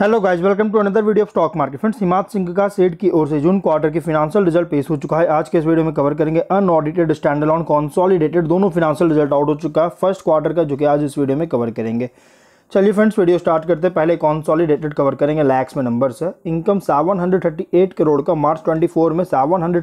hello guys welcome to another video of stock market friends हिमाच सिंह का सेट की ओर से जून क्वार्टर की फिनांशियल रिजल्ट पेश हो चुका है आज के इस वीडियो में कवर करेंगे अनऑडिटेड स्टैंडल ऑन कॉन्सॉलिडेटेड दोनों फिनांशियल रिजल्ट आउट हो चुका है फर्स्ट क्वार्टर का जो कि आज इस वीडियो में कवर करेंगे चलिए फ्रेंड्स वीडियो स्टार्ट करते हैं पहले कॉन्सॉलीडेटेड कवर करेंगे लैक्स में नंबर से इनकम सेवन करोड़ का मार्च 24 में सेवन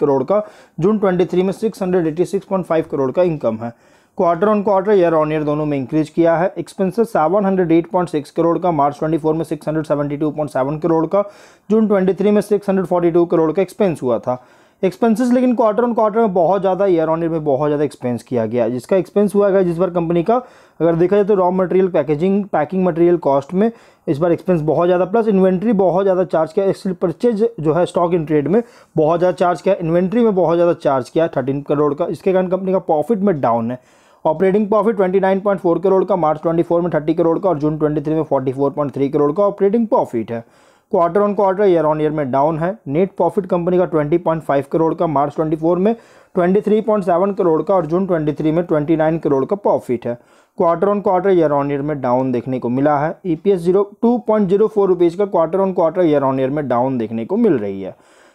करोड़ का जून 23 में 686.5 करोड़ का इनकम है quarter on quarter year on year दोनों में इंक्रीज किया है एक्सपेंसेस 708.6 करोड़ का मार्च 24 में 672.7 करोड़ का जून 23 में 642 करोड़ का एक्सपेंस हुआ था एक्सपेंसेस लेकिन क्वार्टर ऑन क्वार्टर में बहुत ज़्यादा ईयर ऑन ईयर में बहुत ज़्यादा एक्सपेंस किया गया जिसका एक्सपेंस हुआ गया जिस बार कंपनी का अगर देखा जाए तो raw material packaging packing material cost में इस बार एक्सपेंस बहुत ज़्यादा प्लस इन्वेंट्री बहुत ज़्यादा चार्ज किया परचेज जो है स्टॉक इन ट्रेड में बहुत ज़्यादा चार्ज किया इन्वेंट्री में बहुत ज़्यादा चार्ज किया थर्टीन करोड़ का इसके कारण कंपनी का प्रॉफिट में डाउन है ऑपरेटिंग प्रॉफिट 29.4 करोड़ का मार्च 24 में 30 करोड़ का और जून 23 में 44.3 करोड़ का ऑपरेटिंग प्रॉफिट है quarter on quarter year on year में डाउन है नेट प्रॉफिट कंपनी का 20.5 करोड़ का मार्च 24 में 23.7 करोड़ का और जून 23 में 29 करोड़ का प्रॉफिट है quarter on quarter year on year में डाउन देखने को मिला है E P S zero two point zero four rupees का quarter on quarter year on year में डाउन देखने को मिल रही है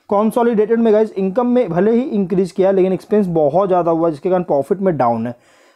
कॉन्सॉलीडेटेड में गाइज इनकम में भले ही इंक्रीज़ किया लेकिन एक्सपेंस बहुत ज़्यादा हुआ जिसके कारण प्रॉफिट में डाउन है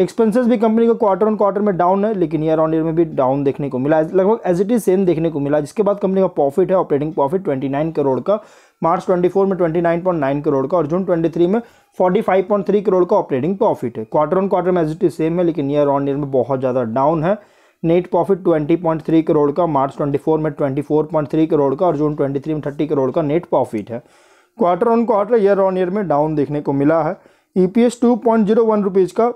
एक्सपेंसेस भी कंपनी को क्वार्टर ऑन क्वार्टर में डाउन है लेकिन ईयर ऑन ईयर में भी डाउन देखने को मिला लगभग एज इट इज सेम देखने को मिला जिसके बाद कंपनी का प्रॉफिट है ऑपरेटिंग प्रॉफिट 29 करोड़ का मार्च 24 में 29.9 करोड़ का और जून 23 में 45.3 करोड़ का ऑपरेटिंग प्रॉफिट है क्वार्टर ऑन क्वार्टर में एज इट इज सेम है लेकिन ईयर ऑन ईयर में बहुत ज़्यादा डाउन है नेट प्रॉफिट 20.3 करोड़ का मार्च 24 में 24.3 करोड़ का और जून 23 में 30 करोड़ का नेट प्रॉफिट है quarter on quarter year on year में डाउन देखने को मिला है E P S two point zero one rupees का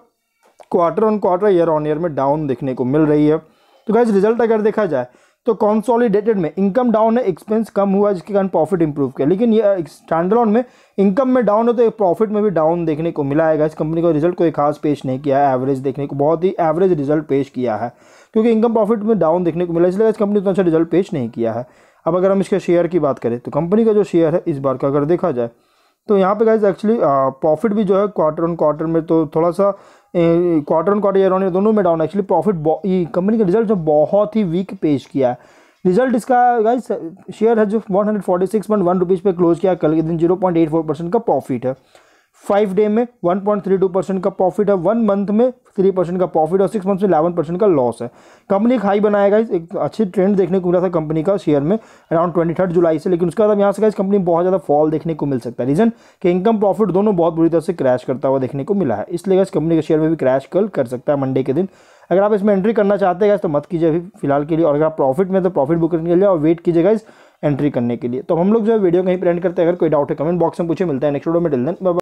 quarter on quarter year on year में डाउन देखने को मिल रही है तो गाइज रिजल्ट अगर देखा जाए तो कॉन्सॉलिडेटेड में इनकम डाउन है एक्सपेंस कम हुआ जिसके कारण प्रॉफिट इंप्रूव किया लेकिन ये ऑन में इनकम में डाउन है तो प्रॉफिट में भी डाउन देखने को मिला है इस कंपनी का रिजल्ट कोई खास पेश नहीं किया है एवरेज देखने को बहुत ही एवरेज रिजल्ट पेश किया है क्योंकि इनकम प्रॉफिट में डाउन देखने को मिला इसलिए इस कंपनी उतना अच्छा रिजल्ट पेश नहीं किया है अब अगर हम इसके शेयर की बात करें तो कंपनी का जो शेयर है इस बार का अगर देखा जाए तो यहाँ पे गाइज एक्चुअली प्रॉफिट भी जो है क्वार्टर ऑन क्वार्टर में तो थोड़ा सा quarter on quarter year on दोनों में डाउन एक्चुअली प्रॉफिट ये कंपनी का रिजल्ट जो बहुत ही वीक पेश किया है रिजल्ट इसका गाइज शेयर है जो one hundred forty six point one rupees पर क्लोज किया कल के दिन zero point eight four percent का प्रॉफिट है फाइव डे में one point three two percent का प्रॉफिट है वन मंथ में थ्री परसेंट का प्रॉफिट और सिक्स मंथ में इलेवन परसेंट का लॉस है कंपनी एक हाई बनाएगा इस एक अच्छी ट्रेंड देखने को मिला था कंपनी का शेयर में अराउंड ट्वेंटी थर्ड जुलाई से लेकिन उसके बाद अब यहाँ से इस कंपनी बहुत ज़्यादा फॉल देखने को मिल सकता है रीजन कि इनकम प्रॉफिट दोनों बहुत बुरी तरह से क्रैश करता हुआ देखने को मिला है इसलिए इस कंपनी के शेयर में भी क्रैश कल कर सकता है मंडे के दिन अगर आप इसमें एंट्री करना चाहते हैं तो मत कीजिए अभी फिलहाल के लिए और अगर आप प्रॉफिट में तो प्रॉफिट बुक करने के लिए और वेट कीजिएगा इस एंट्री करने के लिए तो हम लोग जो है वीडियो कहीं प्रेंट करते हैं अगर कोई डाउट है कमेंट बॉक्स में पूछे मिलता है नेक्स्ट वीडियो में डिल देन